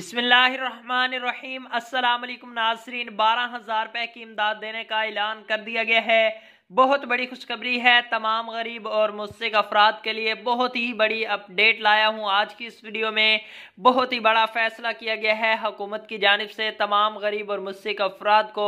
बिसमीम असल नाजरीन बारह हज़ार रुपये की इमदाद देने का ऐलान कर दिया गया है बहुत बड़ी खुशखबरी है तमाम गरीब और मुस्क अफराद के लिए बहुत ही बड़ी अपडेट लाया हूँ आज की इस वीडियो में बहुत ही बड़ा फैसला किया गया है हुकूमत की जानब से तमाम गरीब और मुस्क अफराद को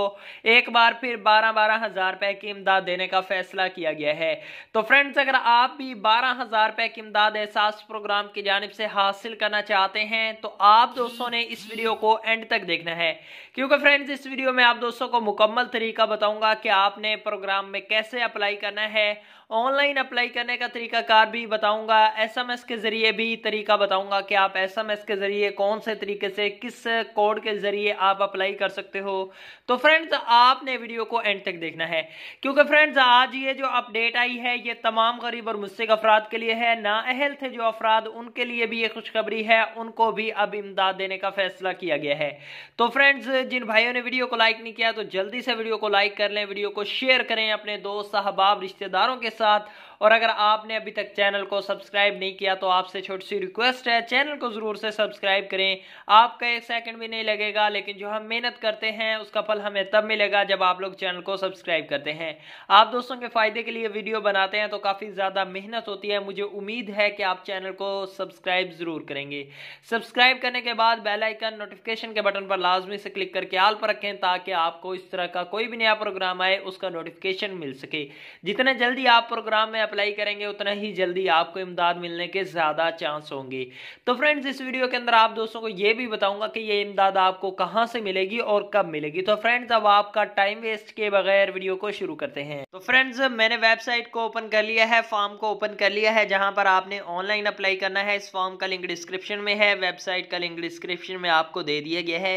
एक बार फिर बारह बारह हज़ार रुपये की इमदाद देने का फैसला किया गया है तो फ्रेंड्स अगर आप भी बारह हज़ार रुपये की इमदाद एहसास प्रोग्राम की जानब से हासिल करना चाहते हैं तो आप दोस्तों ने इस वीडियो को एंड तक देखना है क्योंकि फ्रेंड्स इस वीडियो में आप दोस्तों को मुकम्मल तरीका बताऊंगा कि आपने प्रोग्राम में कैसे अप्लाई करना है ऑनलाइन अप्लाई करने का तरीका कार भी बताऊंगा एसएमएस के ज़रिए भी तरीका बताऊंगा कि आप एसएमएस के ज़रिए कौन से तरीके से किस कोड के ज़रिए आप अप्लाई कर सकते हो तो फ्रेंड्स आपने वीडियो को एंड तक देखना है क्योंकि फ्रेंड्स आज ये जो अपडेट आई है ये तमाम गरीब और मुस्क अफराद के लिए है नाअहल थे जो अफराद उनके लिए भी ये खुशखबरी है उनको भी अब इमदाद देने का फैसला किया गया है तो फ्रेंड्स जिन भाइयों ने वीडियो को लाइक नहीं किया तो जल्दी से वीडियो को लाइक कर लें वीडियो को शेयर करें अपने दोस्त सहबाब रिश्तेदारों के साथ और अगर आपने अभी तक चैनल को सब्सक्राइब नहीं किया तो आपसे छोटी सी रिक्वेस्ट है चैनल को ज़रूर से सब्सक्राइब करें आपका एक सेकंड भी नहीं लगेगा लेकिन जो हम मेहनत करते हैं उसका फल हमें तब मिलेगा जब आप लोग चैनल को सब्सक्राइब करते हैं आप दोस्तों के फ़ायदे के लिए वीडियो बनाते हैं तो काफ़ी ज़्यादा मेहनत होती है मुझे उम्मीद है कि आप चैनल को सब्सक्राइब ज़रूर करेंगे सब्सक्राइब करने के बाद बेलाइकन नोटिफिकेशन के बटन पर लाजमी से क्लिक करके आल पर रखें ताकि आपको इस तरह का कोई भी नया प्रोग्राम आए उसका नोटिफिकेशन मिल सके जितने जल्दी आप प्रोग्राम में अप्लाई करेंगे उतना ही जल्दी आपको इमदाद मिलने के ज़्यादा चांस होंगे तो फ्रेंड्स इस वीडियो के अंदर आप दोस्तों को यह भी बताऊंगा कि यह इमदाद आपको कहां से मिलेगी और कब मिलेगी तो फ्रेंड्स अब आपका टाइम वेस्ट के बगैर वीडियो को शुरू करते हैं तो फ्रेंड्स मैंने वेबसाइट को ओपन कर लिया है फॉर्म को ओपन कर लिया है जहां पर आपने ऑनलाइन अप्लाई करना है इस फॉर्म का लिंक डिस्क्रिप्शन में है वेबसाइट का लिंक डिस्क्रिप्शन में आपको दे दिया गया है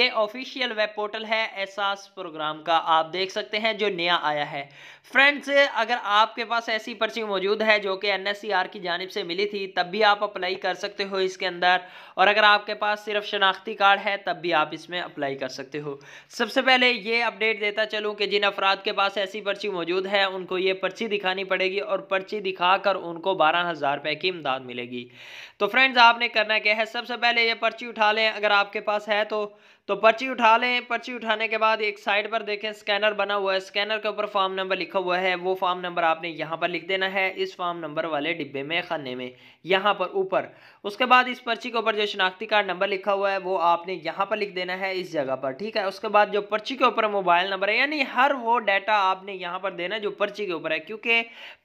ये ऑफिशियल वेब पोर्टल है एहसास प्रोग्राम का आप देख सकते हैं जो नया आया है फ्रेंड्स अगर आपके पास ऐसी एनएससी पर्ची मौजूद है जो कि एनएससीआर की जानब से मिली थी तब भी आप अप्लाई कर सकते हो इसके अंदर और अगर आपके पास सिर्फ शनाख्ती कार्ड है तब भी आप इसमें अप्लाई कर सकते हो सबसे पहले ये अपडेट देता चलूँ कि जिन अफराद के पास ऐसी पर्ची मौजूद है उनको ये पर्ची दिखानी पड़ेगी और पर्ची दिखा कर उनको बारह हज़ार रुपये की इमदाद मिलेगी तो फ्रेंड्स आपने करना क्या है सबसे पहले ये पर्ची उठा लें अगर आपके पास है तो तो पर्ची उठा लें पर्ची उठाने के बाद एक साइड पर देखें स्कैनर बना हुआ है स्कैनर के ऊपर फॉर्म नंबर लिखा हुआ है वो फॉर्म नंबर आपने यहाँ पर लिख देना है इस फॉर्म नंबर वाले डिब्बे में खाने में यहाँ पर ऊपर उसके बाद इस पर्ची के ऊपर जो शनाख्ती कार्ड नंबर लिखा हुआ है वो आपने यहाँ पर लिख देना है इस जगह पर ठीक है उसके बाद जो पर्ची के ऊपर मोबाइल नंबर है यानी हर वो डाटा आपने यहाँ पर देना जो पर्ची के ऊपर है क्योंकि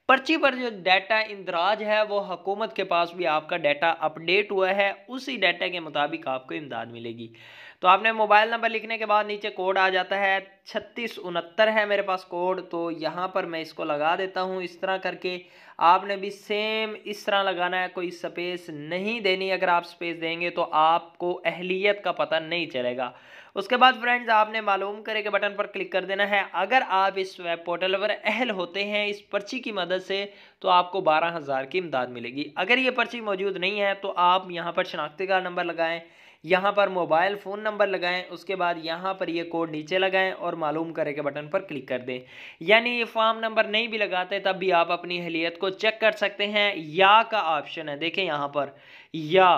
पर्ची पर जो डाटा इंदराज है वो हकूमत के पास भी आपका डाटा अपडेट हुआ है उसी डाटा के मुताबिक आपको इमदाद मिलेगी तो आपने मोबाइल नंबर लिखने के बाद नीचे कोड आ जाता है छत्तीस उनहत्तर है मेरे पास कोड तो यहाँ पर मैं इसको लगा देता हूँ इस तरह करके आपने भी सेम इस तरह लगाना है कोई स्पेस नहीं देनी अगर आप स्पेस देंगे तो आपको अहलियत का पता नहीं चलेगा उसके बाद फ्रेंड्स आपने मालूम करे के बटन पर क्लिक कर देना है अगर आप इस वेब पोर्टल पर अहल होते हैं इस पर्ची की मदद से तो आपको बारह हज़ार की इमदाद मिलेगी अगर ये पर्ची मौजूद नहीं है तो आप यहाँ पर शनाख्ती का नंबर लगाएँ यहाँ पर मोबाइल फ़ोन नंबर लगाएं उसके बाद यहाँ पर ये कोड नीचे लगाएं और मालूम करें के बटन पर क्लिक कर दें यानी ये फॉर्म नंबर नहीं भी लगाते तब भी आप अपनी अहलीत को चेक कर सकते हैं या का ऑप्शन है देखें यहाँ पर या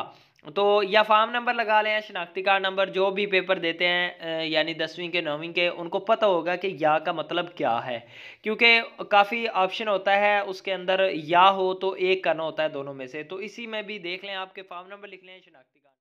तो या फार्म नंबर लगा लें शनाख्ती कार्ड नंबर जो भी पेपर देते हैं यानी दसवीं के नौवीं के उनको पता होगा कि या का मतलब क्या है क्योंकि काफ़ी ऑप्शन होता है उसके अंदर या हो तो एक करना होता है दोनों में से तो इसी में भी देख लें आपके फार्म नंबर लिख लें शनाख्ती